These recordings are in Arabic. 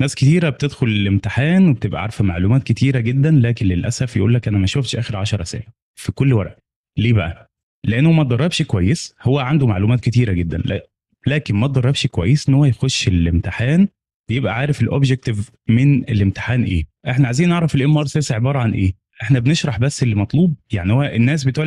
ناس كتيره بتدخل الامتحان وبتبقى عارفه معلومات كتيره جدا لكن للاسف يقول لك انا ما شفتش اخر 10 اسئله في كل ورقه ليه بقى لانه ما تدربش كويس هو عنده معلومات كتيره جدا لكن ما تدربش كويس ان هو يخش الامتحان يبقى عارف الأوبجيكتيف من الامتحان ايه احنا عايزين نعرف الام ار سيس عباره عن ايه احنا بنشرح بس اللي مطلوب يعني هو الناس بتوع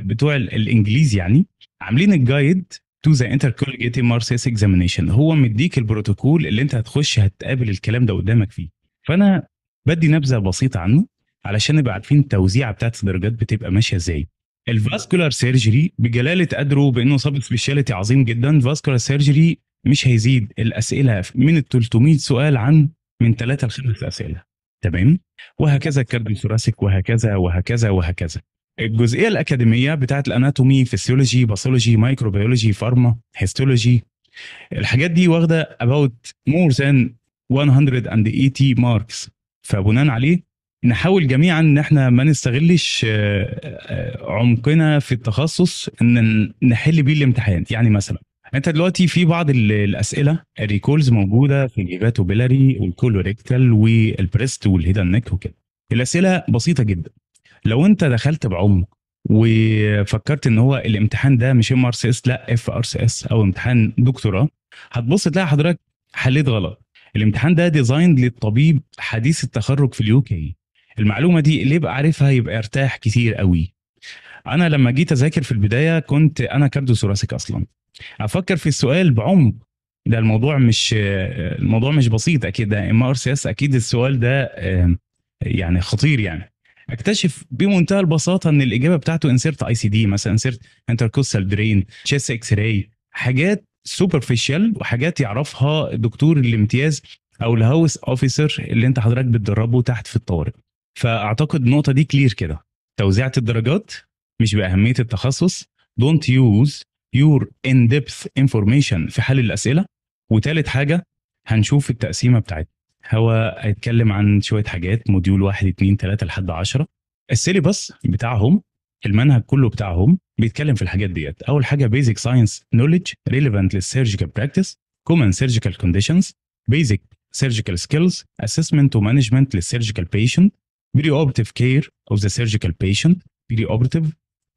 بتوع ال الانجليزي يعني عاملين الجايد تو ذا انتركولجيتي مارسيس اكزامينشن هو مديك البروتوكول اللي انت هتخش هتقابل الكلام ده قدامك فيه فانا بدي نبذه بسيطه عنه علشان نبقى عارفين التوزيعه بتاعت الدرجات بتبقى ماشيه ازاي الفاسكولار سيرجري بجلاله قدره بانه صاب سبيشاليتي عظيم جدا فاسكولار سيرجري مش هيزيد الاسئله من ال 300 سؤال عن من 3 ل 5 اسئله تمام وهكذا الكارديو وهكذا وهكذا وهكذا الجزئيه الاكاديميه بتاعت الاناتومي فيسيولوجي باثولوجي مايكروبيولوجي فارما هيستولوجي الحاجات دي واخده about more than 180 ماركس فبناء عليه نحاول جميعا ان احنا ما نستغلش آه، آه، عمقنا في التخصص ان نحل بيه الامتحان يعني مثلا انت دلوقتي في بعض الاسئله الريكولز موجوده في الجيجاتو بيلاري والكولوريكتال والبريست والهيدن نيك وكده الاسئله بسيطه جدا لو انت دخلت بعمق وفكرت ان هو الامتحان ده مش ام ار سي اس لا اف ار سي اس او امتحان دكتوراه هتبص تلاقي حضرتك حليت غلط الامتحان ده ديزايند للطبيب حديث التخرج في اليو كي المعلومه دي اللي يبقى عارفها يبقى ارتاح كتير قوي انا لما جيت اذاكر في البدايه كنت انا كاردو ثوراسيك اصلا افكر في السؤال بعمق ده الموضوع مش الموضوع مش بسيط اكيد ده ام ار سي اس اكيد السؤال ده آه، يعني خطير يعني اكتشف بمنتهى البساطه ان الاجابه بتاعته انسيرت اي سي دي مثلا انسيرت انتركوستال درين تشيست اكس راي حاجات سوبرفيشال وحاجات يعرفها دكتور الامتياز او الهاوس اوفيسر اللي انت حضرتك بتدربه تحت في الطوارئ فاعتقد النقطه دي كلير كده توزيعه الدرجات مش باهميه التخصص don't use your in-depth information في حل الاسئله وتالت حاجه هنشوف التقسيمه بتاعتنا هو هيتكلم عن شويه حاجات موديول 1 2 3 لحد 10 السيلبس بتاعهم المنهج كله بتاعهم بيتكلم في الحاجات ديت اول حاجه بيزك ساينس نوليدج ريليفنت للسيرجيكال براكتس كومن سيرجيكال كونديشنز بيزك سيرجيكال سكيلز اسسمنت ومانجمنت للسيرجيكال بيشنت بري اوبرتيف كير اوف ذا سيرجيكال بيشنت بري اوبرتيف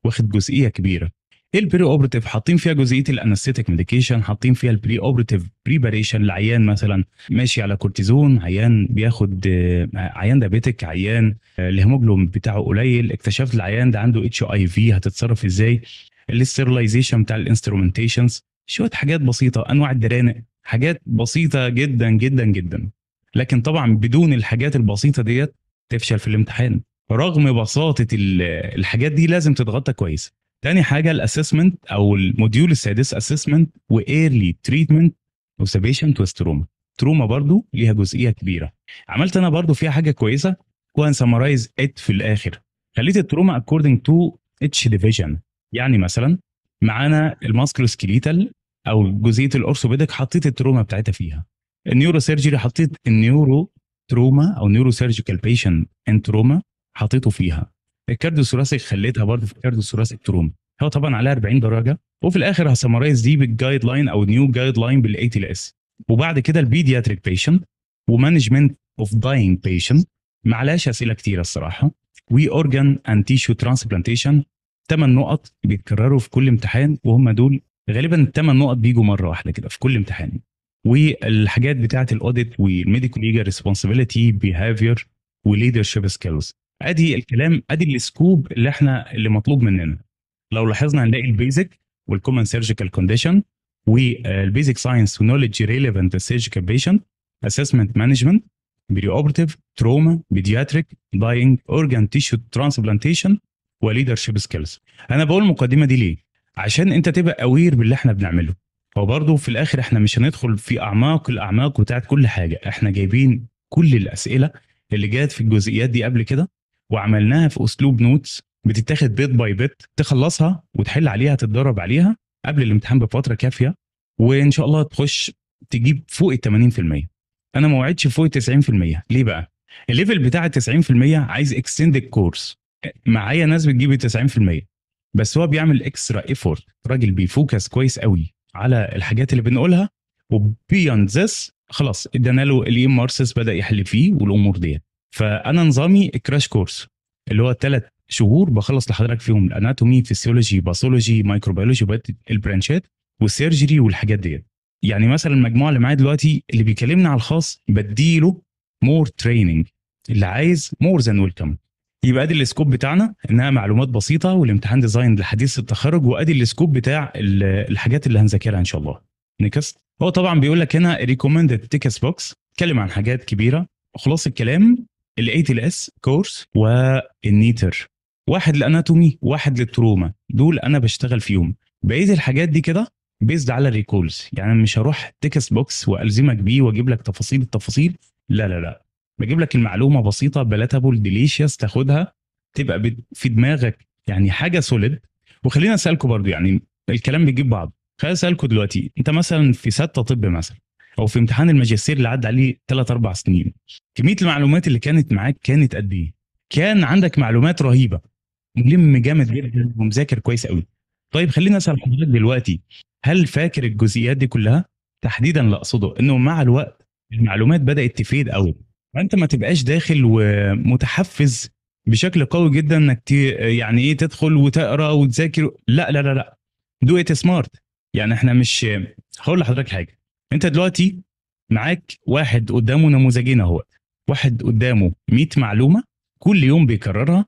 واخد جزئيه كبيره إيه البري اوبرتيف حاطين فيها جزئيه الانستيتيك ميديكيشن حاطين فيها البري اوبرتيف بريباريشن لعيان مثلا ماشي على كورتيزون عيان بياخد آه، عيان دابيتك عيان آه، الهيموجلوبين بتاعه قليل اكتشفت العيان ده عنده اتش اي في هتتصرف ازاي الاستيرلايزيشن بتاع الانسترومنتيشنز شويه حاجات بسيطه انواع الدرانق حاجات بسيطه جدا جدا جدا لكن طبعا بدون الحاجات البسيطه ديت تفشل في الامتحان رغم بساطه الحاجات دي لازم تتغطى كويس تاني حاجه الاسسمنت او الموديول السادس اسسمنت وايرلي تريتمنت وسبيشن توست تروما تروما برضو ليها جزئيه كبيره عملت انا برضو فيها حاجه كويسه وان سمرايز ات في الاخر خليت التروما اكوردنج تو اتش ديفيجن يعني مثلا معانا الماسكلوسكيليتال او جزئيه الاورثوبيدك حطيت التروما بتاعتها فيها النيورو سيرجري حطيت النيورو تروما او نيورو سيرجيكال بيشن ان تروما حطيته فيها الكاردو ثوراسيك خليتها برضه في الكاردو ثوراسيك تروما هو طبعا عليها 40 درجه وفي الاخر هسمرايز دي بالجايد لاين او نيو جايد لاين بالاي تي اس وبعد كده البيدياتريك بيشنت ومانجمنت اوف داينج بيشنت ما عليهاش اسئله كتيره الصراحه وي اورجان اند تيشو ترانسبلانتيشن ثمان نقط بيتكرروا في كل امتحان وهم دول غالبا الثمان نقط بيجوا مره واحده كده في كل امتحان والحاجات بتاعه الاوديت والميديكال ليجا ريسبونسبيلتي بيهافير وليدرشيب سكيلز ادي الكلام ادي السكوب اللي احنا اللي مطلوب مننا لو لاحظنا هنلاقي البيزك والكومن سيرجيكال كونديشن والبيزك ساينس ونولج ريليفنت للسيرجيكال بيشنت اسسمنت مانجمنت بري اوبرتيف تروما بيدياتريك داينج اورجان تيشو ترانسبلانتيشن وليدرشيب سكيلز انا بقول المقدمه دي ليه عشان انت تبقى اوير باللي احنا بنعمله هو برضه في الاخر احنا مش هندخل في اعماق الاعماق بتاعت كل حاجه احنا جايبين كل الاسئله اللي جات في الجزئيات دي قبل كده وعملناها في اسلوب نوتس بتتاخد بيت باي بيت تخلصها وتحل عليها تتدرب عليها قبل الامتحان بفتره كافيه وان شاء الله تخش تجيب فوق ال 80% انا ما وعدتش فوق ال 90% ليه بقى الليفل بتاع ال 90% عايز اكستند كورس معايا ناس بتجيب ال 90% بس هو بيعمل اكسترا ايفورت راجل بيفوكس كويس قوي على الحاجات اللي بنقولها وبيوند ذس خلاص ادانا له الاي مارسس e بدا يحل فيه والامور ديت فانا نظامي كراش كورس اللي هو ثلاث شهور بخلص لحضرتك فيهم الاناتومي فيسيولوجي باثولوجي مايكروبيولوجي وبقيه البرانشات والسيرجري والحاجات ديت يعني مثلا المجموعه اللي معايا دلوقتي اللي بيكلمني على الخاص بديله مور تريننج اللي عايز مور ذان ويلكم يبقى ادي السكوب بتاعنا انها معلومات بسيطه والامتحان ديزاين لحديث التخرج وادي السكوب بتاع الحاجات اللي هنذاكرها ان شاء الله نكست هو طبعا بيقول لك هنا ريكومندد تيكس بوكس اتكلم عن حاجات كبيره خلاص الكلام الاي تي اس كورس والنيتر واحد لاناتومي واحد للتروما دول انا بشتغل فيهم بقيه الحاجات دي كده بيزد على الريكولز يعني مش هروح تكست بوكس والزمك بيه واجيب لك تفاصيل التفاصيل لا لا لا بجيب لك المعلومه بسيطه بلاتابل ديليشيس تاخدها تبقى في دماغك يعني حاجه سوليد وخلينا اسالكم برضو يعني الكلام بيجيب بعض خلينا اسالكم دلوقتي انت مثلا في سته طب مثلا او في امتحان الماجستير اللي عدى عليه 3 4 سنين كميه المعلومات اللي كانت معاك كانت قد ايه كان عندك معلومات رهيبه ملم جامد جدا ومذاكر كويس قوي طيب خلينا اسال حضرتك دلوقتي هل فاكر الجزئيات دي كلها تحديدا اللي اقصده انه مع الوقت المعلومات بدات تفيد قوي فانت ما تبقاش داخل ومتحفز بشكل قوي جدا انك يعني ايه تدخل وتقرا وتذاكر لا لا لا لا دو ات سمارت يعني احنا مش هقول لحضرتك حاجه انت دلوقتي معاك واحد قدامه نموذجين اهو واحد قدامه 100 معلومه كل يوم بيكررها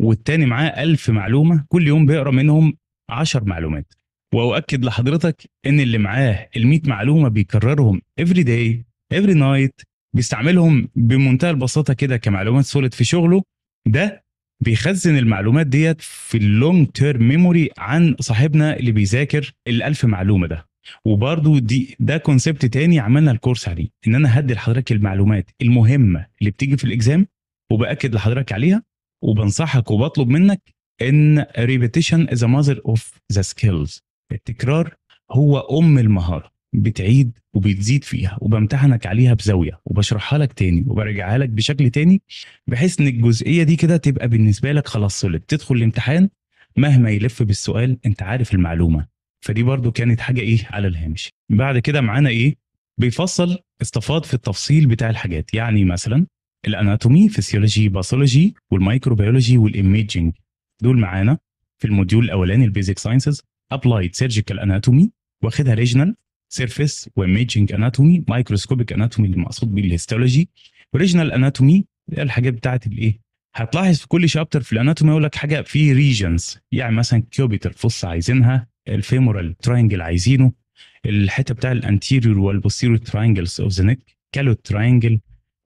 والتاني معاه 1000 معلومه كل يوم بيقرا منهم 10 معلومات واؤكد لحضرتك ان اللي معاه ال 100 معلومه بيكررهم افري داي افري نايت بيستعملهم بمنتهى البساطه كده كمعلومات سوليد في شغله ده بيخزن المعلومات ديت في اللونج تيرم ميموري عن صاحبنا اللي بيذاكر ال 1000 معلومه ده وبرضو دي ده كونسبت تاني عملنا الكورس عليه ان انا هدي لحضرتك المعلومات المهمه اللي بتيجي في الاكزام وباكد لحضرتك عليها وبنصحك وبطلب منك ان ريبيتيشن از ا ماذر اوف ذا سكيلز التكرار هو ام المهاره بتعيد وبتزيد فيها وبمتحنك عليها بزاويه وبشرحها لك تاني وبرجعها لك بشكل تاني بحيث ان الجزئيه دي كده تبقى بالنسبه لك خلاص صلت تدخل الامتحان مهما يلف بالسؤال انت عارف المعلومه فدي برضو كانت حاجه ايه على الهامش بعد كده معانا ايه بيفصل استفاض في التفصيل بتاع الحاجات يعني مثلا الاناتومي فيسيولوجي باثولوجي والمايكروبيولوجي والايميجنج دول معانا في الموديول الاولاني البيزك ساينسز ابلايد سيرجيكال اناتومي واخدها ريجنال سيرفيس وايميجنج اناتومي مايكروسكوبيك اناتومي اللي مقصود بيه الهيستولوجي وريجنال اناتومي الحاجات بتاعت الايه هتلاحظ في كل شابتر في الاناتومي يقول لك حاجه في ريجنز يعني مثلا كيوبيتال فص عايزينها الفيمورال تراينجل عايزينه الحته بتاع الانتيريور والبوستيريور تراينجلز اوف ذا نيك كالو تراينجل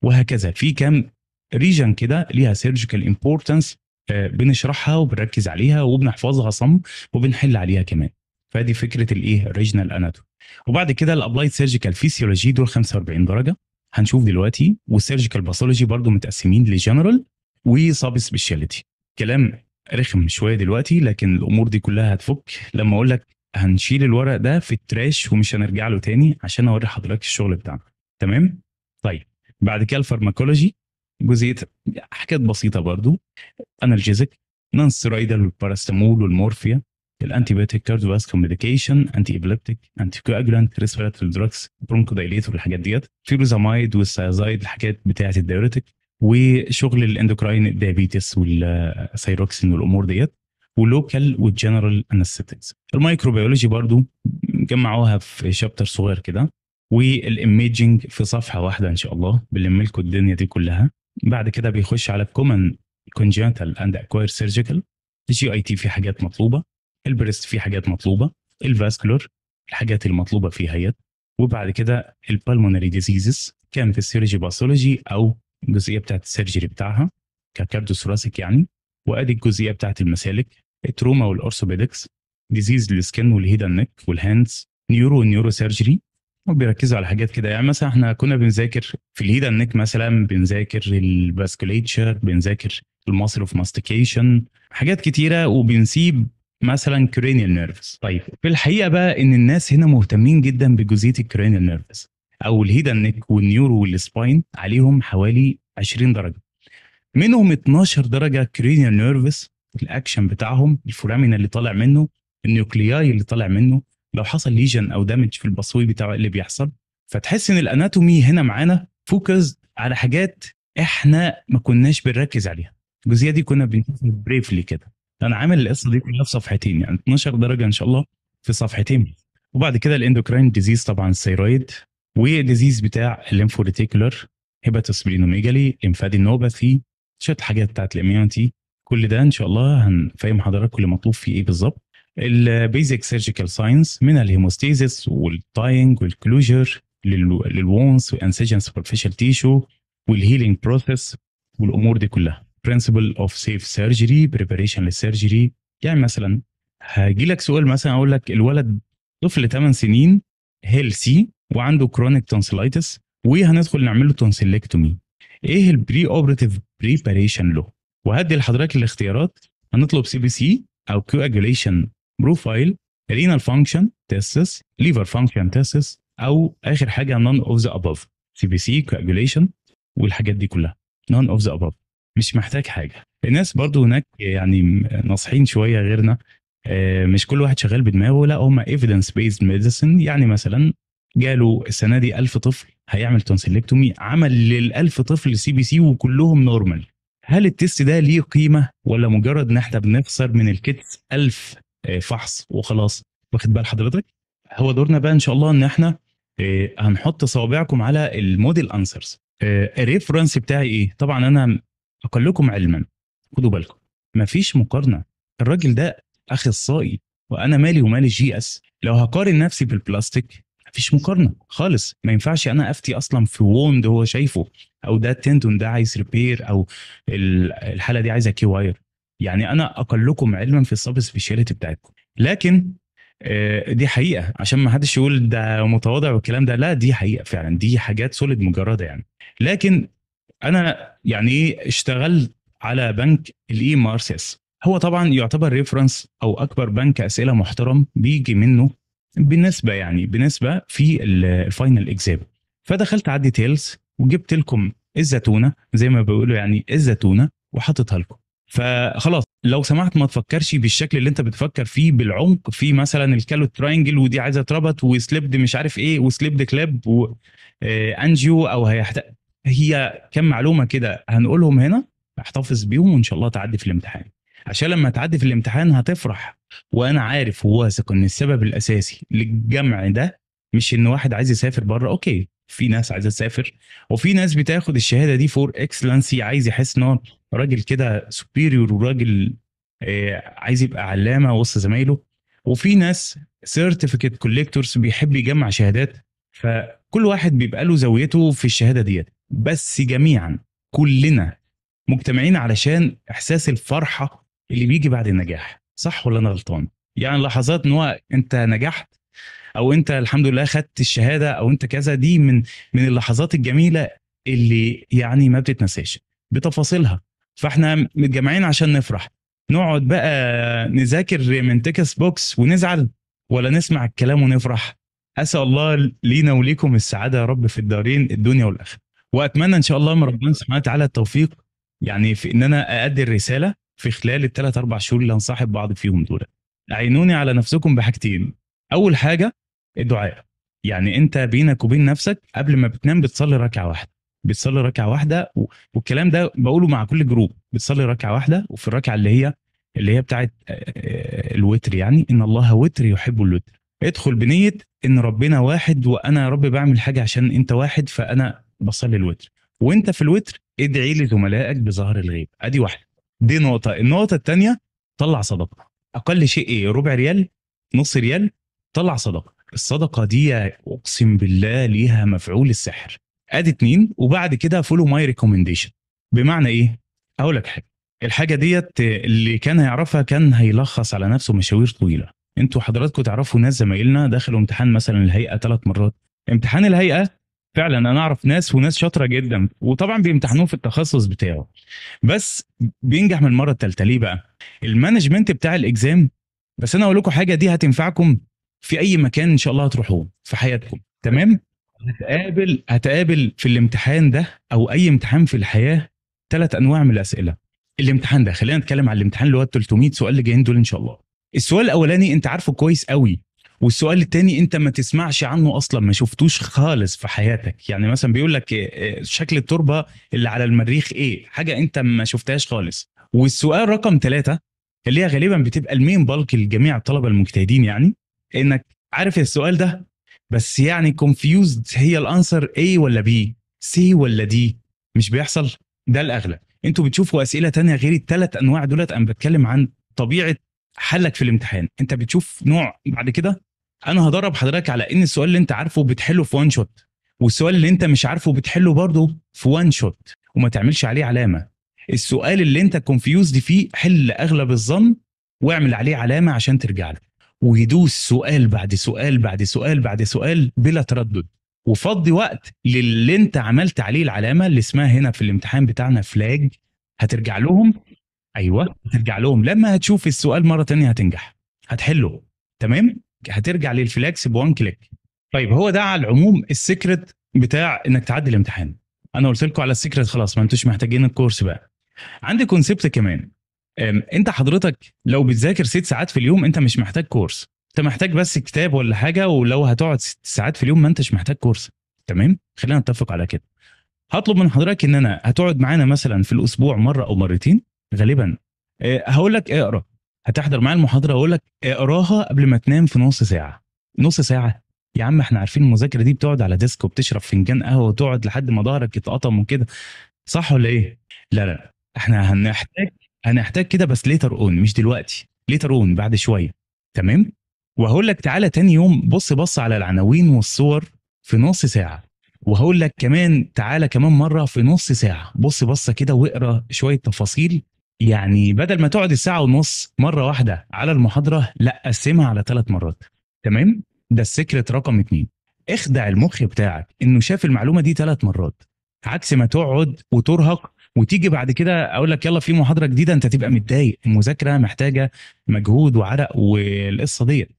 وهكذا في كام ريجن كده ليها سيرجيكال امبورتنس آه، بنشرحها وبنركز عليها وبنحفظها صم وبنحل عليها كمان فدي فكره الايه ريجنال اناتومي وبعد كده الابلايد سيرجيكال فيسيولوجي دول 45 درجه هنشوف دلوقتي والسيرجيكال باثولوجي برضو متقسمين لجنرال وسب سبيشاليتي كلام رخم شويه دلوقتي لكن الامور دي كلها هتفك لما اقول لك هنشيل الورق ده في التراش ومش هنرجع له تاني عشان اوري حضرتك الشغل بتاعنا تمام طيب بعد كده الفارماكولوجي جزئيه حاجات بسيطه برضو انالجيزك نانسترويدال والباراستامول والمورفيا الانتيبيوتيك كارديوفاسكو ميديكيشن انتي ابليبتيك انتي كواجلانت ريسبيراتوري دراكس دايليتور الحاجات ديت فيروزامايد والسايزايد الحاجات بتاعه الدايوريتك وشغل الاندوكراين الديابيتس والثيروكسين والامور ديت ولوكال والجنرال انستكس الميكروبيولوجي برضو جمعوها في شابتر صغير كده والايميجنج في صفحه واحده ان شاء الله بنلم لكم الدنيا دي كلها بعد كده بيخش على الكومن كونجنتال اند اكواير سيرجيكال الجي اي تي في حاجات مطلوبه البريست في حاجات مطلوبه الفاسكلور الحاجات المطلوبه فيها هيت وبعد كده البالمونري ديزيزز كان في السيرجي باثولوجي او الجزئيه بتاعت السيرجري بتاعها ككارديو ثوراسيك يعني وادي الجزئيه بتاعت المسالك التروما والاورثوبيدكس ديزيز السكن والهيد نيك والهاندز نيورو والنيورو سيرجري وبيركزوا على حاجات كده يعني مثلا احنا كنا بنذاكر في الهيد نيك مثلا بنذاكر الباسكوليتشر بنذاكر الماسل اوف ماستيكيشن حاجات كتيره وبنسيب مثلا كرينيال نيرفز طيب في الحقيقه بقى ان الناس هنا مهتمين جدا بجزئيه الكرينيال نيرفز او الهيدا نيك والنيورو والسباين عليهم حوالي 20 درجه منهم 12 درجه كرينيال نيرفس الاكشن بتاعهم الفورامينا اللي طالع منه النيوكلياي اللي طالع منه لو حصل ليجن او دامج في البصوي بتاعه إيه اللي بيحصل فتحس ان الاناتومي هنا معانا فوكس على حاجات احنا ما كناش بنركز عليها الجزئيه دي كنا بنشوفها بريفلي كده انا عامل القصه دي كلها في صفحتين يعني 12 درجه ان شاء الله في صفحتين وبعد كده الاندوكراين ديزيز طبعا الثيرويد والديزيز بتاع الليمفوريتيكولر هيباتوسبلينوميجالي انفادي نوباثي شويه حاجات بتاعت الاميونتي كل ده ان شاء الله هنفهم حضرتك كل مطلوب فيه ايه بالظبط البيزك سيرجيكال ساينس من الهيموستيزيس والتاينج والكلوجر للوونس وانسجن سوبرفيشال تيشو والهيلينج بروسيس والامور دي كلها برنسبل اوف سيف سيرجري بريباريشن للسيرجري يعني مثلا هاجي لك سؤال مثلا اقول لك الولد طفل 8 سنين هيلثي وعنده كرونيك تونسيلايتس وهندخل نعمل له تونسيلكتومي ايه البري اوبريتيف بريباريشن له وهدي لحضرتك الاختيارات هنطلب سي بي سي او كواجوليشن بروفايل رينال فانكشن تيستس ليفر فانكشن تيستس او اخر حاجه نون اوف ذا ابوف سي بي سي كواجوليشن والحاجات دي كلها نون اوف ذا ابوف مش محتاج حاجه الناس برضو هناك يعني ناصحين شويه غيرنا آه، مش كل واحد شغال بدماغه لا هم ايفيدنس بيزد ميديسن يعني مثلا جاله السنه دي 1000 طفل هيعمل تونسيلكتومي عمل لل 1000 طفل سي بي سي وكلهم نورمال هل التست ده ليه قيمه ولا مجرد ان احنا بنخسر من الكتس 1000 آه، فحص وخلاص واخد بال حضرتك هو دورنا بقى ان شاء الله ان احنا آه، هنحط صوابعكم على الموديل انسرز آه، الريفرنس بتاعي ايه طبعا انا اقلكم علما خدوا بالكم مفيش مقارنه الراجل ده اخصائي وانا مالي ومال الجي اس لو هقارن نفسي بالبلاستيك مفيش مقارنه خالص ما ينفعش انا افتي اصلا في ووند هو شايفه او ده تندون ده عايز ريبير او الحاله دي عايزه كي واير يعني انا اقلكم علما في السب سبيشاليتي بتاعتكم لكن آه، دي حقيقه عشان ما حدش يقول ده متواضع والكلام ده لا دي حقيقه فعلا دي حاجات سوليد مجرده يعني لكن انا يعني إيه، اشتغلت على بنك الاي ام ار سي اس هو طبعا يعتبر ريفرنس او اكبر بنك اسئله محترم بيجي منه بالنسبه يعني بنسبه في الفاينل اكزام فدخلت على الديتيلز وجبت لكم الزتونه زي ما بيقولوا يعني الزتونه وحطيتها لكم فخلاص لو سمحت ما تفكرش بالشكل اللي انت بتفكر فيه بالعمق في مثلا الكالو تراينجل ودي عايزه تربط وسليبد مش عارف ايه وسليبد كلاب وانجيو آه، او هيحتاج هي كم معلومه كده هنقولهم هنا احتفظ بيهم وان شاء الله تعدي في الامتحان عشان لما تعدي في الامتحان هتفرح وانا عارف وواثق ان السبب الاساسي للجمع ده مش ان واحد عايز يسافر بره اوكي في ناس عايزه تسافر وفي ناس بتاخد الشهاده دي فور اكسلنسي عايز يحس ان هو راجل كده سوبيريور وراجل آه عايز يبقى علامه وسط زمايله وفي ناس سيرتيفيكت كوليكتورز بيحب يجمع شهادات فكل واحد بيبقى له زاويته في الشهاده ديت بس جميعا كلنا مجتمعين علشان احساس الفرحه اللي بيجي بعد النجاح صح ولا انا غلطان يعني لحظات ان هو انت نجحت او انت الحمد لله خدت الشهاده او انت كذا دي من من اللحظات الجميله اللي يعني ما بتتنساش بتفاصيلها فاحنا متجمعين عشان نفرح نقعد بقى نذاكر من تكس بوكس ونزعل ولا نسمع الكلام ونفرح اسال الله لينا وليكم السعاده يا رب في الدارين الدنيا والاخره واتمنى ان شاء الله من ربنا سبحانه وتعالى التوفيق يعني في ان انا اادي الرساله في خلال الثلاث اربع شهور اللي هنصاحب بعض فيهم دول عينوني على نفسكم بحاجتين اول حاجه الدعاء يعني انت بينك وبين نفسك قبل ما بتنام بتصلي ركعه واحده بتصلي ركعه واحده والكلام ده بقوله مع كل جروب بتصلي ركعه واحده وفي الركعه اللي هي اللي هي بتاعت الوتر يعني ان الله وتر يحب الوتر ادخل بنيه ان ربنا واحد وانا يا رب بعمل حاجه عشان انت واحد فانا بصلي الوتر وانت في الوتر ادعي لزملائك بظهر الغيب ادي واحده دي نقطه النقطه الثانيه طلع صدقه اقل شيء ايه ربع ريال نص ريال طلع صدقه الصدقه دي اقسم بالله ليها مفعول السحر ادي اتنين وبعد كده فولو ماي ريكومنديشن بمعنى ايه اقول لك حاجه الحاجه ديت اللي كان هيعرفها كان هيلخص على نفسه مشاوير طويله انتوا حضراتكم تعرفوا ناس زمايلنا دخلوا امتحان مثلا الهيئه ثلاث مرات امتحان الهيئه فعلا انا اعرف ناس وناس شاطره جدا وطبعا بيمتحنوه في التخصص بتاعه بس بينجح من المره الثالثه ليه بقى المانجمنت بتاع الاكزام بس انا اقول لكم حاجه دي هتنفعكم في اي مكان ان شاء الله هتروحوه في حياتكم تمام هتقابل هتقابل في الامتحان ده او اي امتحان في الحياه ثلاث انواع من الاسئله الامتحان ده خلينا نتكلم على الامتحان اللي هو 300 سؤال اللي جايين دول ان شاء الله السؤال الاولاني انت عارفه كويس قوي والسؤال الثاني انت ما تسمعش عنه اصلا ما شفتوش خالص في حياتك يعني مثلا بيقول لك آه، آه، شكل التربه اللي على المريخ ايه حاجه انت ما شفتهاش خالص والسؤال رقم ثلاثة اللي هي غالبا بتبقى المين بالك لجميع الطلبه المجتهدين يعني انك عارف السؤال ده بس يعني كونفيوزد هي الانسر ايه ولا بي سي ولا دي مش بيحصل ده الاغلب انتوا بتشوفوا اسئله تانية غير الثلاث انواع دولت انا بتكلم عن طبيعه حلك في الامتحان انت بتشوف نوع بعد كده انا هدرب حضرتك على ان السؤال اللي انت عارفه بتحله في وان شوت والسؤال اللي انت مش عارفه بتحله برضه في وان شوت وما تعملش عليه علامه السؤال اللي انت كونفيوزد فيه حل اغلب الظن واعمل عليه علامه عشان ترجع له ويدوس سؤال بعد سؤال بعد سؤال بعد سؤال بلا تردد وفضي وقت للي انت عملت عليه العلامه اللي اسمها هنا في الامتحان بتاعنا فلاج هترجع لهم ايوه هترجع لهم لما هتشوف السؤال مره تانية هتنجح هتحله تمام هترجع للفلاكس بوان كليك طيب هو ده على العموم السكرت بتاع انك تعدي الامتحان انا قلت لكم على السكرت خلاص ما انتوش محتاجين الكورس بقى عندي كونسبت كمان انت حضرتك لو بتذاكر ست ساعات في اليوم انت مش محتاج كورس انت محتاج بس كتاب ولا حاجه ولو هتقعد ست ساعات في اليوم ما انتش محتاج كورس تمام خلينا نتفق على كده هطلب من حضرتك ان انا هتقعد معانا مثلا في الاسبوع مره او مرتين غالبا أه، هقول لك إيه اقرا هتحضر معايا المحاضره اقول لك اقراها قبل ما تنام في نص ساعه نص ساعه يا عم احنا عارفين المذاكره دي بتقعد على ديسك وبتشرب فنجان قهوه وتقعد لحد ما ظهرك يتقطم وكده صح ولا ايه لا لا احنا هنحتاج هنحتاج كده بس ليتر اون مش دلوقتي ليتر اون بعد شويه تمام وهقول لك تعالى تاني يوم بص بص على العناوين والصور في نص ساعه وهقول لك كمان تعالى كمان مره في نص ساعه بص بصه كده واقرا شويه تفاصيل يعني بدل ما تقعد الساعه ونص مره واحده على المحاضره لا قسمها على ثلاث مرات تمام ده السكرت رقم اتنين اخدع المخ بتاعك انه شاف المعلومه دي ثلاث مرات عكس ما تقعد وترهق وتيجي بعد كده اقول لك يلا في محاضره جديده انت تبقى متضايق المذاكره محتاجه مجهود وعرق والقصه ديت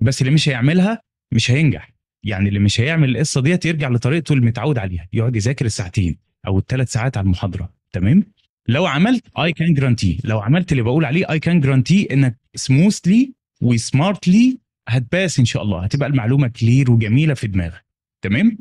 بس اللي مش هيعملها مش هينجح يعني اللي مش هيعمل القصه ديت يرجع لطريقته المتعود عليها يقعد يذاكر الساعتين او الثلاث ساعات على المحاضره تمام لو عملت اي كان جرانتي لو عملت اللي بقول عليه اي كان جرانتي انك سموثلي وسمارتلي هتباس ان شاء الله هتبقى المعلومه كلير وجميله في دماغك تمام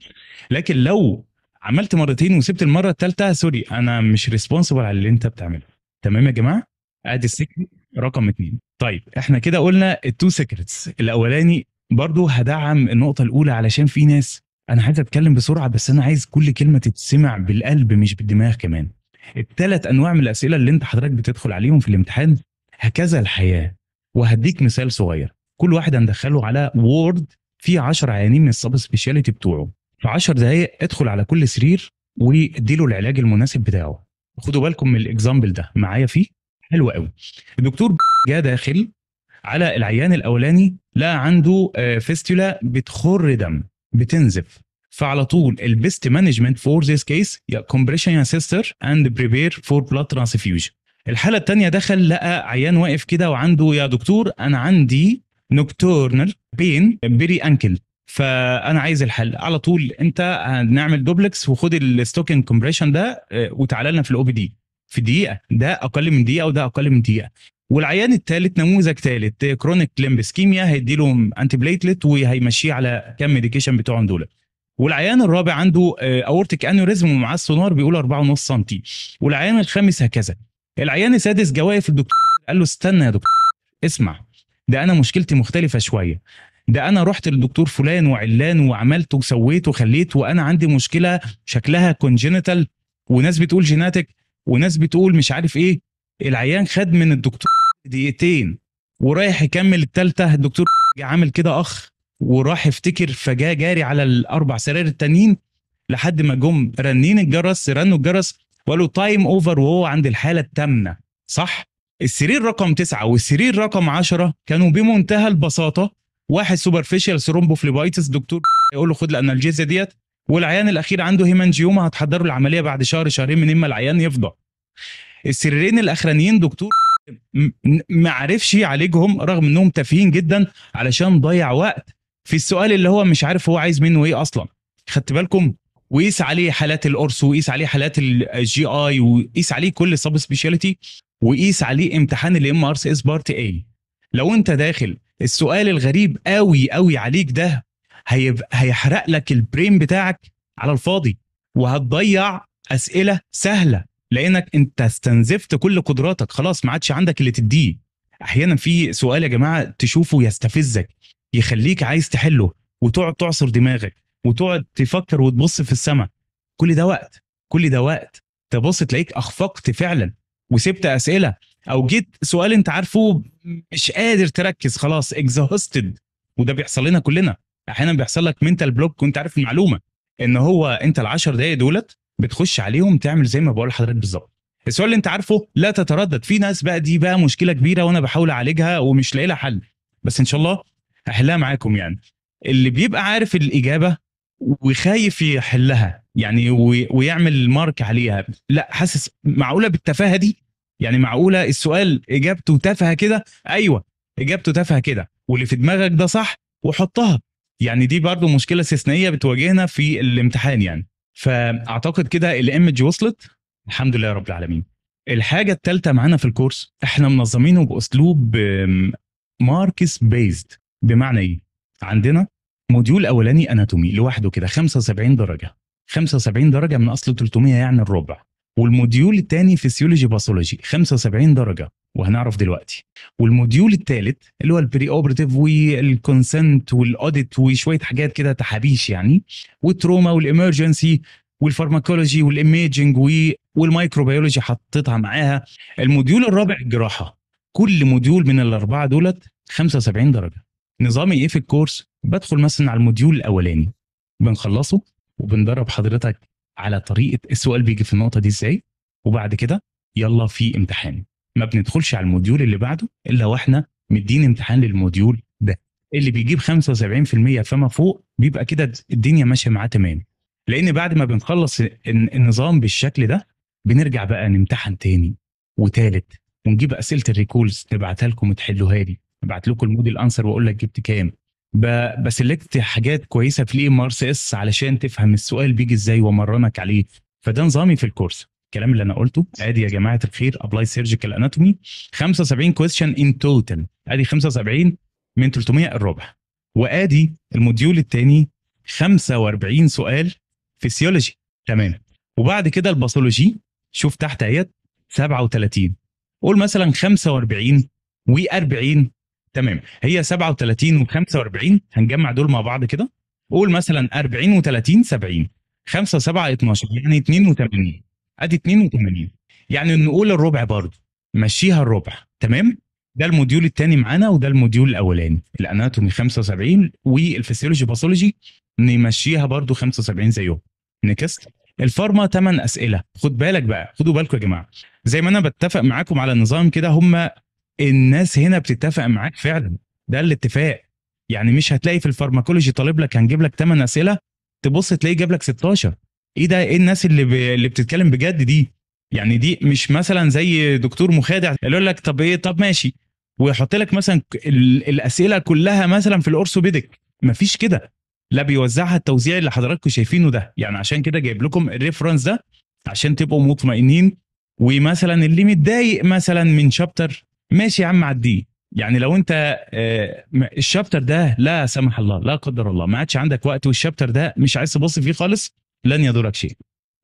لكن لو عملت مرتين وسبت المره الثالثه سوري انا مش ريسبونسبل على اللي انت بتعمله تمام يا جماعه ادي السكريت رقم اثنين طيب احنا كده قلنا التو سيكريتس الاولاني برضو هدعم النقطه الاولى علشان في ناس انا عايز اتكلم بسرعه بس انا عايز كل كلمه تتسمع بالقلب مش بالدماغ كمان الثلاث انواع من الاسئله اللي انت حضرتك بتدخل عليهم في الامتحان هكذا الحياه وهديك مثال صغير كل واحد هندخله على وورد فيه 10 عيانين من السب سبيشاليتي بتوعه في 10 دقائق ادخل على كل سرير واديله العلاج المناسب بتاعه خدوا بالكم من الاكزامبل ده معايا فيه حلو قوي الدكتور جه داخل على العيان الاولاني لقى عنده فيستولا آه، بتخر دم بتنزف فعلى طول البيست مانجمنت فور ذيس كيس يا كومبريشن سيستر اند بريبير فور بلاد ترانسفيوجن الحاله الثانيه دخل لقى عيان واقف كده وعنده يا دكتور انا عندي نوكتورنال بين بيري انكل فانا عايز الحل على طول انت هنعمل دوبلكس وخد الستوكن كومبريشن ده آه، وتعال لنا في الاو بي دي في دقيقه ده اقل من دقيقه وده اقل من دقيقه والعيان الثالث نموذج ثالث كرونيك لمب سكيميا هيدي انتي بليتلت وهيمشيه على كام ميديكيشن بتوعهم دول والعيان الرابع عنده اورتيك آه، انيوريزم ومعاه السونار بيقول 4.5 سم والعيان الخامس هكذا العيان السادس جوايف الدكتور قال له استنى يا دكتور اسمع ده انا مشكلتي مختلفه شويه ده انا رحت للدكتور فلان وعلان وعملت وسويت وخليت وانا عندي مشكله شكلها كونجينيتال وناس بتقول جيناتك وناس بتقول مش عارف ايه العيان خد من الدكتور دقيقتين ورايح يكمل الثالثه الدكتور عامل كده اخ وراح افتكر فجاه جاري على الاربع سراير التانيين لحد ما جم رنين الجرس رنوا الجرس وقالوا تايم اوفر وهو عند الحاله الثامنه صح؟ السرير رقم تسعة والسرير رقم عشرة كانوا بمنتهى البساطة واحد سوبرفيشال سرومبوفليبايتس دكتور يقول له خد الانالجيزيا ديت والعيان الاخير عنده هيمانجيوما هتحضر له العمليه بعد شهر شهرين من اما العيان يفضى السريرين الاخرانيين دكتور ما عرفش يعالجهم رغم انهم تافهين جدا علشان ضيع وقت في السؤال اللي هو مش عارف هو عايز منه ايه اصلا خدت بالكم وقيس عليه حالات القرص وقيس عليه حالات الجي اي وقيس عليه كل سب سبيشاليتي وقيس عليه امتحان الام ار سي اس بارت اي لو انت داخل السؤال الغريب قوي قوي عليك ده هيحرق لك البرين بتاعك على الفاضي وهتضيع اسئله سهله لانك انت استنزفت كل قدراتك خلاص ما عادش عندك اللي تديه احيانا في سؤال يا جماعه تشوفه يستفزك يخليك عايز تحله وتقعد تعصر دماغك وتقعد تفكر وتبص في السماء كل ده وقت كل ده وقت تبص تلاقيك اخفقت فعلا وسبت اسئله او جيت سؤال انت عارفه مش قادر تركز خلاص اكزاوستد وده بيحصل لنا كلنا احيانا بيحصل لك منتال بلوك وانت عارف المعلومه ان هو انت ال10 دقائق دولت بتخش عليهم تعمل زي ما بقول لحضرتك بالظبط السؤال اللي انت عارفه لا تتردد في ناس بقى دي بقى مشكله كبيره وانا بحاول اعالجها ومش لاقي لها حل بس ان شاء الله احلها معاكم يعني اللي بيبقى عارف الاجابه وخايف يحلها يعني ويعمل مارك عليها لا حاسس معقوله بالتفاهه دي يعني معقوله السؤال اجابته تافهه كده ايوه اجابته تافهه كده واللي في دماغك ده صح وحطها يعني دي برضو مشكله استثنائيه بتواجهنا في الامتحان يعني فاعتقد كده الايمج وصلت الحمد لله رب العالمين الحاجه الثالثه معانا في الكورس احنا منظمينه باسلوب ماركس بيزد بمعنى ايه؟ عندنا موديول اولاني اناتومي لوحده كده 75 درجه 75 درجه من اصل 300 يعني الربع والموديول الثاني فيسيولوجي باثولوجي 75 درجه وهنعرف دلوقتي والموديول الثالث اللي هو البري اوبرتيف والكونسنت والاوديت وشويه حاجات كده تحابيش يعني والتروما والامرجنسي والفارماكولوجي والايميجنج والمايكروبيولوجي حطيتها معاها الموديول الرابع الجراحه كل موديول من الاربعه دولت 75 درجه نظامي ايه في الكورس بدخل مثلا على الموديول الاولاني بنخلصه وبندرب حضرتك على طريقه السؤال بيجي في النقطه دي ازاي وبعد كده يلا في امتحان ما بندخلش على الموديول اللي بعده الا واحنا مدين امتحان للموديول ده اللي بيجيب 75% فما فوق بيبقى كده الدنيا ماشيه معاه تمام لان بعد ما بنخلص النظام بالشكل ده بنرجع بقى نمتحن تاني وتالت ونجيب اسئله الريكولز نبعتها لكم تحلوها لي ابعت لكم الموديل انسر واقول لك جبت كام بسلكت حاجات كويسه في الاي ام ار سي اس علشان تفهم السؤال بيجي ازاي وامرنك عليه فده نظامي في الكورس الكلام اللي انا قلته ادي يا جماعه الخير ابلاي سيرجيكال اناتومي 75 كويشن ان توتال ادي 75 من 300 الربع وادي الموديول الثاني 45 سؤال فيسيولوجي تمام وبعد كده الباثولوجي شوف تحت اهيت 37 قول مثلا 45 و40 تمام هي 37 و45 هنجمع دول مع بعض كده قول مثلا 40 و30 70 5 7 12 يعني 82 ادي 82 يعني نقول الربع برضه مشيها الربع تمام ده الموديول الثاني معانا وده الموديول الاولاني الاناتومي 75 والفسيولوجي باثولوجي نمشيها برضه 75 زيهم نكست الفارما 8 اسئله خد بالك بقى خدوا بالكم يا جماعه زي ما انا بتفق معاكم على النظام كده هم الناس هنا بتتفق معاك فعلا ده الاتفاق يعني مش هتلاقي في الفارماكولوجي طالب لك هنجيب لك 8 اسئله تبص تلاقيه جاب لك 16 ايه ده ايه الناس اللي ب... اللي بتتكلم بجد دي يعني دي مش مثلا زي دكتور مخادع يقول لك طب ايه طب ماشي ويحط لك مثلا ال... الاسئله كلها مثلا في الاورثوبيدك مفيش كده لا بيوزعها التوزيع اللي حضراتكم شايفينه ده يعني عشان كده جايب لكم الريفرنس ده عشان تبقوا مطمئنين ومثلا اللي متضايق مثلا من شابتر ماشي يا عم عديه يعني لو انت آه، الشابتر ده لا سمح الله لا قدر الله ما عادش عندك وقت والشابتر ده مش عايز تبص فيه خالص لن يضرك شيء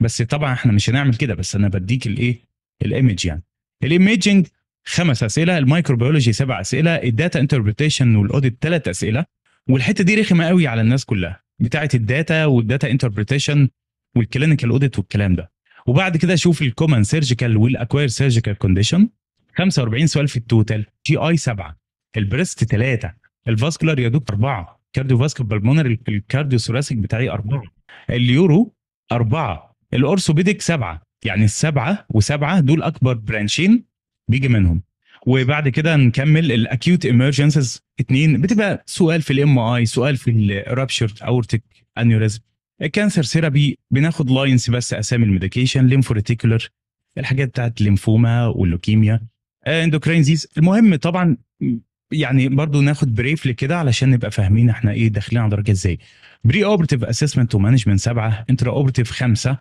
بس طبعا احنا مش هنعمل كده بس انا بديك الايه الايمج يعني الايمجنج خمس اسئله المايكروبيولوجي سبع اسئله الداتا انتربريتيشن والاوديت ثلاث اسئله والحته دي رخمه قوي على الناس كلها بتاعه الداتا والداتا انتربريتيشن والكلينيكال اوديت والكلام ده وبعد كده شوف الكومن سيرجيكال والاكواير سيرجيكال كونديشن 45 سؤال في التوتال جي اي 7 البريست 3 الفاسكولار يا دكتور 4 كارديو فاسكولار بالمونري الكارديو ثوراسيك بتاعي 4 اليورو 4 الاورثوبيديك 7 يعني السبعه وسبعه دول اكبر برانشين بيجي منهم وبعد كده نكمل الاكيوت ايمرجنسز اثنين بتبقى سؤال في الام اي سؤال في الرابشر اورتيك انيوريزم الكانسر ثيرابي بناخد لاينس بس اسامي الميديكيشن ليمفوريتيكولر الحاجات بتاعت الليمفوما واللوكيميا اندوكراينزيز آه، المهم طبعا يعني برضو ناخد بريف لكده علشان نبقى فاهمين احنا ايه داخلين على درجه ازاي بري اوبرتيف اسسمنت ومانجمنت سبعه انترا اوبرتيف خمسه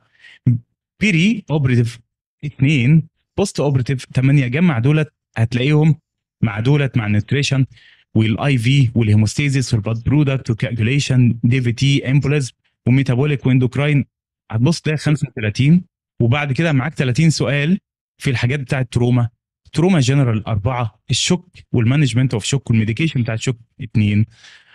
بري اوبرتيف اثنين بوست اوبرتيف ثمانيه جمع دولت هتلاقيهم مع دولت مع النيوتريشن والاي في والهيموستيزيس والبلاد برودكت والكالكوليشن دي في تي امبوليزم وميتابوليك واندوكراين هتبص تلاقي 35 وبعد كده معاك 30 سؤال في الحاجات بتاعت تروما التروما جنرال اربعه الشوك والمانجمنت اوف شوك والميديكيشن بتاع الشوك اثنين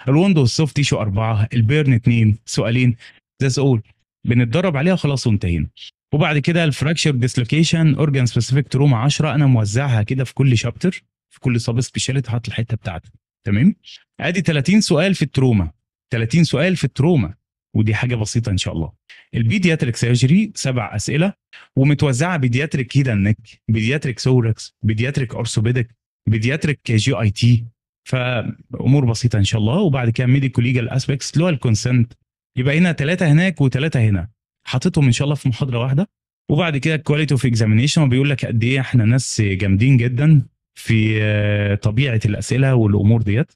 الوند والسوفت تيشو اربعه البيرن اثنين سؤالين ذس اول بنتدرب عليها خلاص وانتهينا وبعد كده الفراكشر ديسلوكيشن اورجان سبيسيفيك تروما 10 انا موزعها كده في كل شابتر في كل سب سبيشاليتي حاطط الحته بتاعتها تمام ادي 30 سؤال في التروما 30 سؤال في التروما ودي حاجه بسيطه ان شاء الله البيدياتريك سيرجري سبع اسئله ومتوزعه بيدياتريك هيد اند نيك بيدياتريك سوركس بيدياتريك اورثوبيديك بيدياتريك جي اي تي فامور بسيطه ان شاء الله وبعد كده ميديكو ليجال اسبيكتس اللي هو الكونسنت يبقى هنا ثلاثه هناك وثلاثه هنا حاططهم ان شاء الله في محاضره واحده وبعد كده الكواليتي اوف اكزامينشن وبيقول لك قد ايه احنا ناس جامدين جدا في طبيعه الاسئله والامور ديت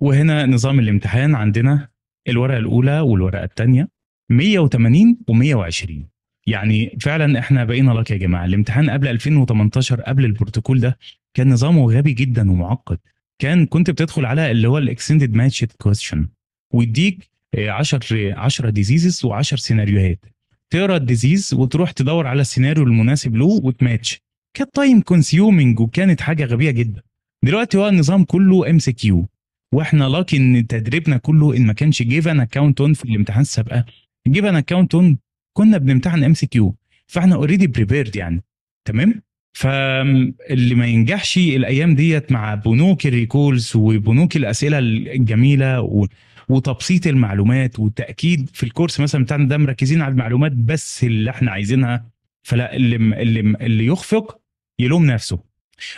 وهنا نظام الامتحان عندنا الورقه الاولى والورقه الثانيه 180 و120 يعني فعلا احنا بقينا لك يا جماعه الامتحان قبل 2018 قبل البروتوكول ده كان نظامه غبي جدا ومعقد كان كنت بتدخل على اللي هو الاكستندد ماتش كويستشن ويديك 10 10 ديزيزز و10 سيناريوهات تقرا الديزيز وتروح تدور على السيناريو المناسب له وتماتش كانت تايم كونسيومنج وكانت حاجه غبيه جدا دلوقتي هو النظام كله ام سي كيو واحنا لاكي ان تدريبنا كله ان ما كانش جيفن اكونت اون في الامتحان السابقه جيفن اكونت اون كنا بنمتحن ام سي كيو فاحنا اوريدي بريبيرد يعني تمام فاللي ما ينجحش الايام ديت مع بنوك الريكولز وبنوك الاسئله الجميله و... وتبسيط المعلومات والتاكيد في الكورس مثلا بتاعنا ده مركزين على المعلومات بس اللي احنا عايزينها فلا اللي اللي اللي يخفق يلوم نفسه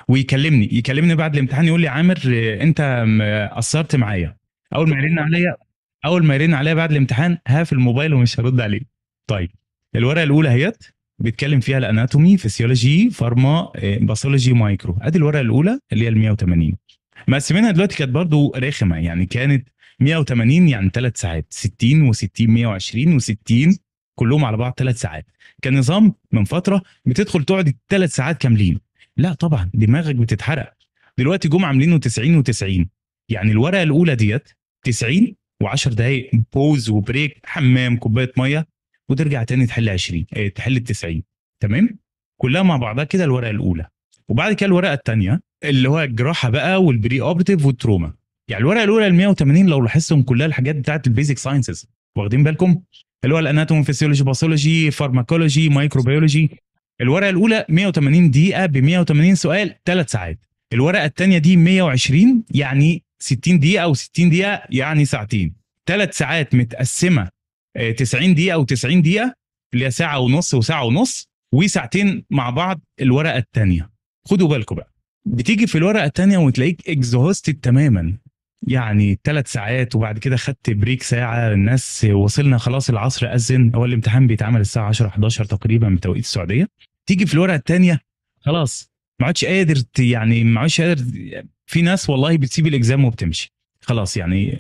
ويكلمني يكلمني بعد الامتحان يقول لي عامر انت قصرت معايا اول ما يرن عليا اول ما يرن عليا بعد الامتحان هاف الموبايل ومش هرد عليه طيب الورقه الاولى اهيت بيتكلم فيها الاناتومي فيسيولوجي فارما آه، باثولوجي مايكرو ادي الورقه الاولى اللي هي ال 180 مقسمينها دلوقتي كانت برضو رخمه يعني كانت 180 يعني ثلاث ساعات 60 و60 120 و60 كلهم على بعض ثلاث ساعات كان نظام من فتره بتدخل تقعد ثلاث ساعات كاملين لا طبعا دماغك بتتحرق دلوقتي جم عاملينه 90 و90 يعني الورقه الاولى ديت 90 و10 دقائق بوز وبريك حمام كوبايه ميه وترجع تاني تحل 20 ايه تحل ال 90 تمام كلها مع بعضها كده الورقه الاولى وبعد كده الورقه الثانيه اللي هو الجراحه بقى والبري اوبرتيف والتروما يعني الورقه الاولى ال 180 لو لاحظتهم كلها الحاجات بتاعت البيزك ساينسز واخدين بالكم اللي هو الاناتومي فيسيولوجي باثولوجي فارماكولوجي مايكروبيولوجي الورقه الاولى 180 دقيقه ب 180 سؤال ثلاث ساعات الورقه الثانيه دي 120 يعني 60 دقيقه او 60 دقيقه يعني ساعتين ثلاث ساعات متقسمه 90 آه، دقيقه و90 دقيقه اللي هي ساعه ونص وساعه ونص وساعتين مع بعض الورقه الثانيه خدوا بالكم بقى بتيجي في الورقه الثانيه وتلاقيك اكزوستد تماما يعني ثلاث ساعات وبعد كده خدت بريك ساعه الناس وصلنا خلاص العصر اذن هو الامتحان بيتعمل الساعه 10 11 تقريبا بتوقيت السعوديه تيجي في الورقه الثانيه خلاص ما عادش قادر يعني ما عادش قادر في ناس والله بتسيب الاكزام وبتمشي خلاص يعني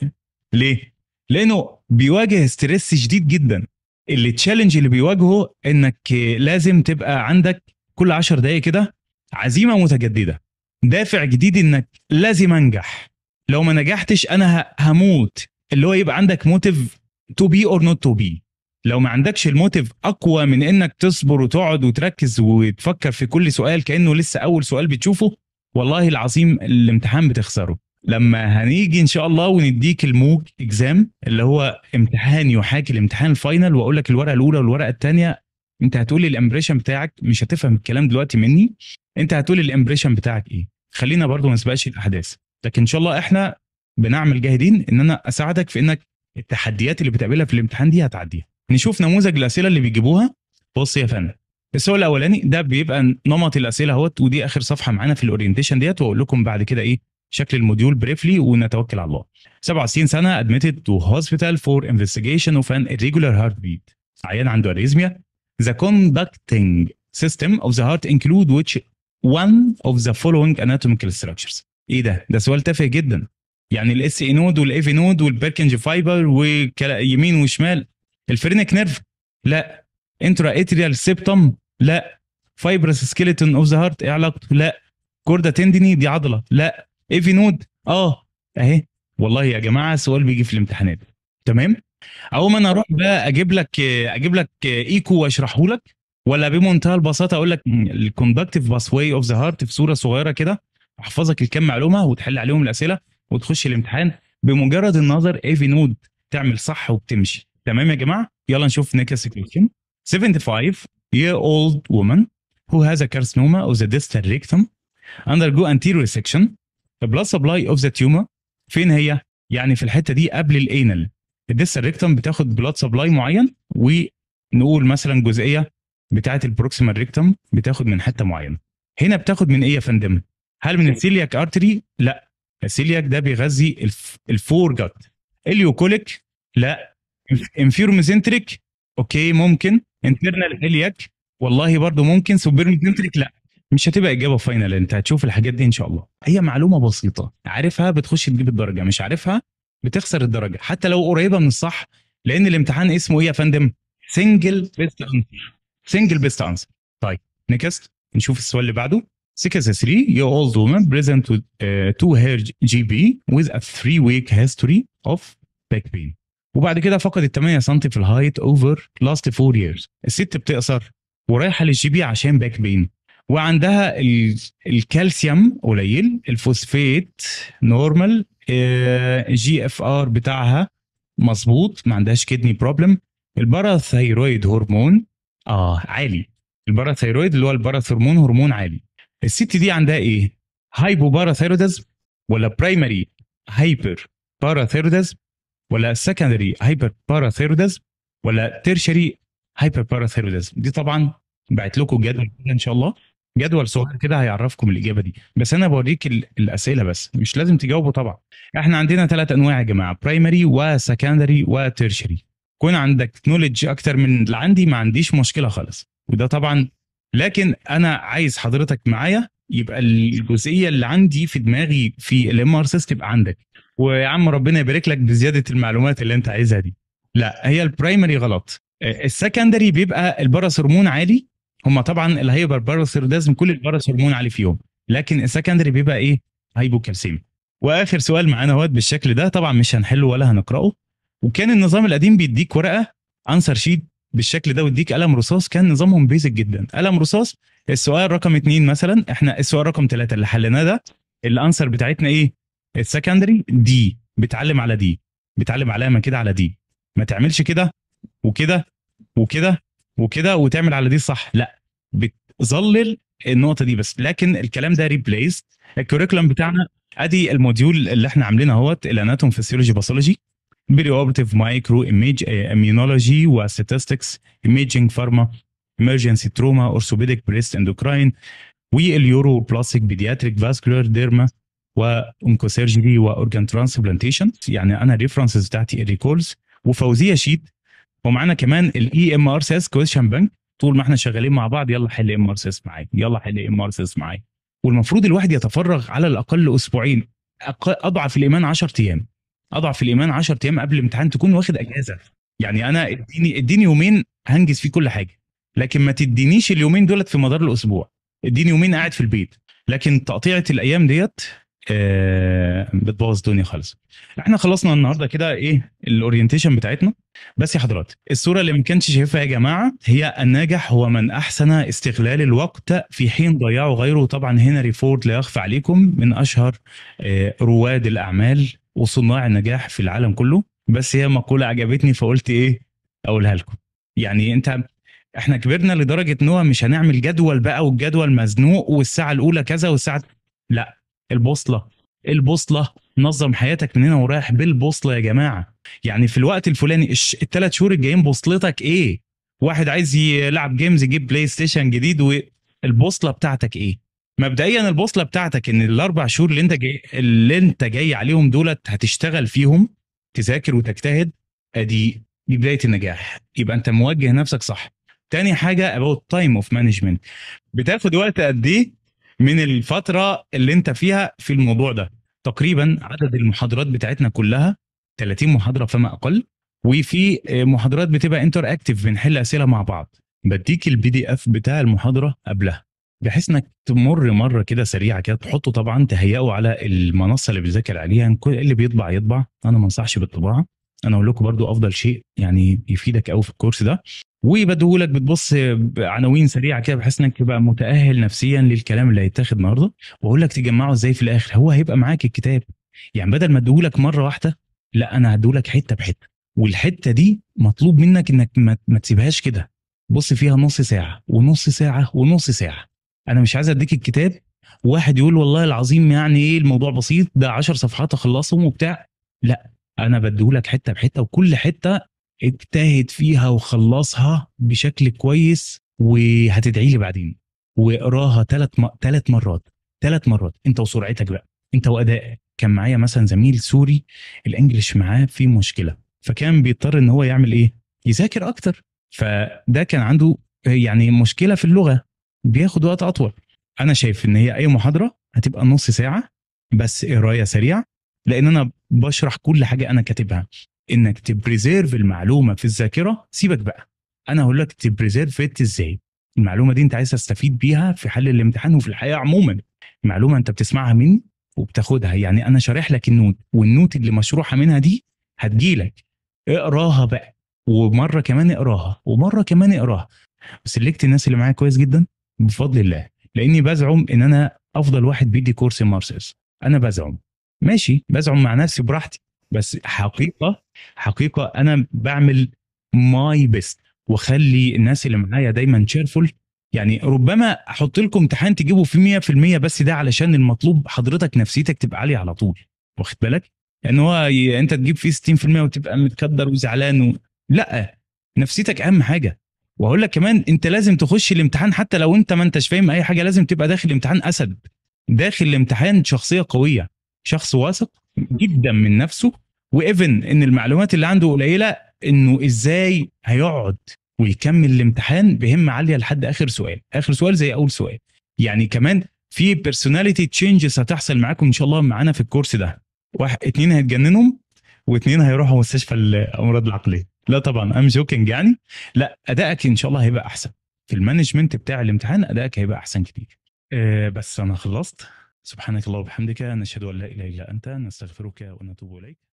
ليه؟ لانه بيواجه ستريس شديد جدا اللي التشالنج اللي بيواجهه انك لازم تبقى عندك كل 10 دقائق كده عزيمه متجدده دافع جديد انك لازم انجح لو ما نجحتش انا هموت اللي هو يبقى عندك موتيف تو بي اور نوت تو بي لو ما عندكش الموتيف اقوى من انك تصبر وتقعد وتركز وتفكر في كل سؤال كانه لسه اول سؤال بتشوفه والله العظيم الامتحان بتخسره لما هنيجي ان شاء الله ونديك الموك اكزام اللي هو امتحان يحاكي الامتحان الفاينل واقول لك الورقه الاولى والورقه الثانيه انت هتقول لي الامبريشن بتاعك مش هتفهم الكلام دلوقتي مني انت هتقول لي الامبريشن بتاعك ايه خلينا برضو ما نسبقش الاحداث لكن ان شاء الله احنا بنعمل جاهدين ان انا اساعدك في انك التحديات اللي بتقابلها في الامتحان دي هتعديها نشوف نموذج الاسئله اللي بيجيبوها بص يا فندم السؤال الاولاني ده بيبقى نمط الاسئله اهوت ودي اخر صفحه معانا في الاورينتيشن ديت واقول لكم بعد كده ايه شكل الموديول بريفلي ونتوكل على الله 67 سنه ادميتد تو هوسبيتال فور انفستيجيشن اوف ان ريجولار هارت بيت عيان عنده اريزميا ذا conducting سيستم اوف ذا هارت انكلود ويتش وان اوف ذا فولوينج اناتوميكال ستراكشرز ايه ده ده سؤال تافه جدا يعني الاس اي نود والاي في نود والبيركنج فايبر ويمين وشمال الفرينك نيرف لا انترا اتريال سيبتم لا فايبرس سكيلتون اوف ذا هارت ايه علاقته لا كوردا تندني دي عضله لا ايفي نود اه اهي والله يا جماعه سؤال بيجي في الامتحانات تمام اول ما انا اروح بقى اجيب لك اجيب لك ايكو واشرحه لك ولا بمنتهى البساطه اقول لك الكوندكتيف واي اوف ذا هارت في صوره صغيره كده احفظك الكم معلومه وتحل عليهم الاسئله وتخش الامتحان بمجرد النظر ايفي نود تعمل صح وبتمشي تمام يا جماعه يلا نشوف نيكا كويشن 75 year old woman who has a carcinoma of the distal rectum undergo anterior section the blood supply of the tumor فين هي يعني في الحته دي قبل الانال الديستال ريكتم بتاخد بلاد سبلاي معين ونقول مثلا جزئيه بتاعه البروكسيمال ريكتم بتاخد من حته معينه هنا بتاخد من ايه يا فندم هل من السيلياك ارتري لا السيلياك ده بيغذي الفور جت اليوكوليك لا سنتريك اوكي ممكن انترنال هيلياك والله برضو ممكن سنتريك لا مش هتبقى اجابه فاينل انت هتشوف الحاجات دي ان شاء الله هي معلومه بسيطه عارفها بتخش تجيب الدرجه مش عارفها بتخسر الدرجه حتى لو قريبه من الصح لان الامتحان اسمه ايه يا فندم سنجل بيست انسر سنجل بيست انسر طيب نكست نشوف السؤال اللي بعده 6 3 يو old woman present تو هير جي her GB with a 3 week history of back pain وبعد كده فقدت 8 سم في الهايت اوفر لاست 4 ييرز الست بتقصر ورايحه للجي بي عشان باك بين وعندها الكالسيوم قليل الفوسفيت نورمال جي اف ار بتاعها مظبوط ما عندهاش كدني بروبلم الباراثيرويد هرمون اه عالي الباراثيرويد اللي هو الباراثيرمون هرمون عالي الست دي عندها ايه هايبوباراثايرودزم ولا برايمري هايبر باراثايرودزم ولا سكندري هايبر باراثيرودزم ولا تيرشري هايبر باراثيرودزم دي طبعا بعت لكم جدول ان شاء الله جدول صغير كده هيعرفكم الاجابه دي بس انا بوريك الاسئله بس مش لازم تجاوبوا طبعا احنا عندنا ثلاث انواع يا جماعه برايمري وسكندري وتيرشري كون عندك نولج اكتر من اللي عندي ما عنديش مشكله خالص وده طبعا لكن انا عايز حضرتك معايا يبقى الجزئيه اللي عندي في دماغي في الام ار تبقى عندك ويا عم ربنا يبارك لك بزياده المعلومات اللي انت عايزها دي لا هي البرايمري غلط آه، السكندري بيبقى البرس هرمون عالي هم طبعا الهايبر هيبقى لازم كل البرس هرمون عالي فيهم لكن السكندري بيبقى ايه هايبوكالسيميا واخر سؤال معانا اهوت بالشكل ده طبعا مش هنحله ولا هنقراه وكان النظام القديم بيديك ورقه انسر شيت بالشكل ده ويديك قلم رصاص كان نظامهم بيزك جدا قلم رصاص السؤال رقم اثنين مثلا احنا السؤال رقم ثلاثة اللي حليناه ده الانسر بتاعتنا ايه السكندري دي بتعلم على دي بتعلم علامه كده على دي ما تعملش كده وكده وكده وكده وتعمل على دي صح لا بتظلل النقطه دي بس لكن الكلام ده ريبليس الكوريكولم بتاعنا ادي الموديول اللي احنا عاملينه اهوت الاناتوم فيسيولوجي باثولوجي بري اوبرتيف مايكرو ايميج اميونولوجي وستاتستكس ايميجنج فارما ايمرجنسي تروما اورثوبيديك بريست اندوكراين واليورو بلاستيك بيدياتريك فاسكولار ديرما سيرجري واورجان ترانسبلانتيشن يعني انا الريفرنسز بتاعتي الريكولز وفوزيه شيت ومعانا كمان الاي ام ار سيس كويشن بانك طول ما احنا شغالين مع بعض يلا حل ام ار سيس معايا يلا حل ام ار سيس معايا والمفروض الواحد يتفرغ على الاقل اسبوعين اضعف الايمان 10 ايام اضعف الايمان 10 ايام قبل الامتحان تكون واخد اجازه يعني انا اديني اديني يومين هنجز فيه كل حاجه لكن ما تدينيش اليومين دولت في مدار الاسبوع اديني يومين قاعد في البيت لكن تقطيعه الايام ديت آه، بتبوظ الدنيا خالص احنا خلصنا النهارده كده ايه الاورينتيشن بتاعتنا بس يا حضرات الصوره اللي ما كانش شايفها يا جماعه هي الناجح هو من احسن استغلال الوقت في حين ضيعه غيره طبعا هنري فورد لا يخفى عليكم من اشهر آه، رواد الاعمال وصناع النجاح في العالم كله بس هي مقوله عجبتني فقلت ايه اقولها لكم يعني انت احنا كبرنا لدرجه ان هو مش هنعمل جدول بقى والجدول مزنوق والساعه الاولى كذا والساعه لا البوصله البوصله نظم حياتك من هنا ورايح بالبوصله يا جماعه يعني في الوقت الفلاني الثلاث شهور الجايين بوصلتك ايه واحد عايز يلعب جيمز يجيب بلاي ستيشن جديد والبوصله بتاعتك ايه مبدئيا البوصله بتاعتك ان الاربع شهور اللي انت جاي اللي انت جاي عليهم دولت هتشتغل فيهم تذاكر وتجتهد ادي دي بدايه النجاح يبقى انت موجه نفسك صح تاني حاجه about time of management بتاخد وقت قد ايه من الفتره اللي انت فيها في الموضوع ده تقريبا عدد المحاضرات بتاعتنا كلها 30 محاضره فما اقل وفي محاضرات بتبقى انتر اكتف بنحل اسئله مع بعض بديك البي دي اف بتاع المحاضره قبلها بحيث انك تمر مره كده سريعه كده تحطه طبعا تهيئه على المنصه اللي بتذاكر عليها كل اللي بيطبع يطبع انا ما انصحش بالطباعه انا اقول لكم برضو افضل شيء يعني يفيدك قوي في الكورس ده وبديهولك بتبص بعناوين سريعه كده بحيث انك تبقى متاهل نفسيا للكلام اللي هيتاخد النهارده واقول لك تجمعه ازاي في الاخر هو هيبقى معاك الكتاب يعني بدل ما اديهولك مره واحده لا انا هديهولك حته بحته والحته دي مطلوب منك انك ما تسيبهاش كده بص فيها نص ساعه ونص ساعه ونص ساعه انا مش عايز اديك الكتاب واحد يقول والله العظيم يعني ايه الموضوع بسيط ده 10 صفحات اخلصهم وبتاع لا انا بديهولك حته بحته وكل حته اجتهد فيها وخلصها بشكل كويس وهتدعي لي بعدين واقراها ثلاث ثلاث مرات ثلاث مرات انت وسرعتك بقى انت وادائك كان معايا مثلا زميل سوري الانجليش معاه في مشكله فكان بيضطر ان هو يعمل ايه يذاكر اكتر فده كان عنده يعني مشكله في اللغه بياخد وقت اطول انا شايف ان هي اي محاضره هتبقى نص ساعه بس قرايه سريعه لان انا بشرح كل حاجه انا كاتبها انك تبريزيرف المعلومه في الذاكره سيبك بقى انا هقول لك تبريزيرف ات ازاي المعلومه دي انت عايز تستفيد بيها في حل الامتحان وفي الحياه عموما المعلومه انت بتسمعها مني وبتاخدها يعني انا شارح لك النوت والنوت اللي مشروحه منها دي هتجيلك اقراها بقى ومره كمان اقراها ومره كمان اقراها سلكت الناس اللي معايا كويس جدا بفضل الله لاني بزعم ان انا افضل واحد بيدي كورس مارسيس انا بزعم ماشي بزعم مع نفسي براحتي بس حقيقه حقيقه انا بعمل ماي بيست واخلي الناس اللي معايا دايما تشيرفول يعني ربما احط لكم امتحان تجيبه في 100% بس ده علشان المطلوب حضرتك نفسيتك تبقى عاليه على طول واخد بالك؟ يعني هو انت تجيب فيه 60% وتبقى متكدر وزعلان و... لا نفسيتك اهم حاجه واقول لك كمان انت لازم تخش الامتحان حتى لو انت ما انتش فاهم اي حاجه لازم تبقى داخل الامتحان اسد داخل الامتحان شخصيه قويه شخص واثق جدا من نفسه وايفن ان المعلومات اللي عنده قليله انه ازاي هيقعد ويكمل الامتحان بهمه عاليه لحد اخر سؤال اخر سؤال زي اول سؤال يعني كمان في بيرسوناليتي تشينجز هتحصل معاكم ان شاء الله معانا في الكورس ده واحد اتنين هيتجننهم واثنين هيروحوا مستشفى الامراض العقليه لا طبعا ام جوكينج يعني لا ادائك ان شاء الله هيبقى احسن في المانجمنت بتاع الامتحان ادائك هيبقى احسن كتير أه بس انا خلصت سبحانك اللهم وبحمدك نشهد ان لا اله الا انت نستغفرك ونتوب اليك